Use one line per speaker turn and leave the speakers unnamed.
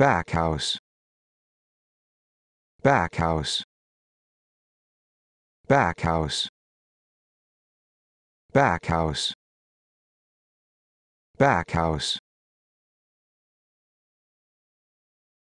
back house back house back house back house back house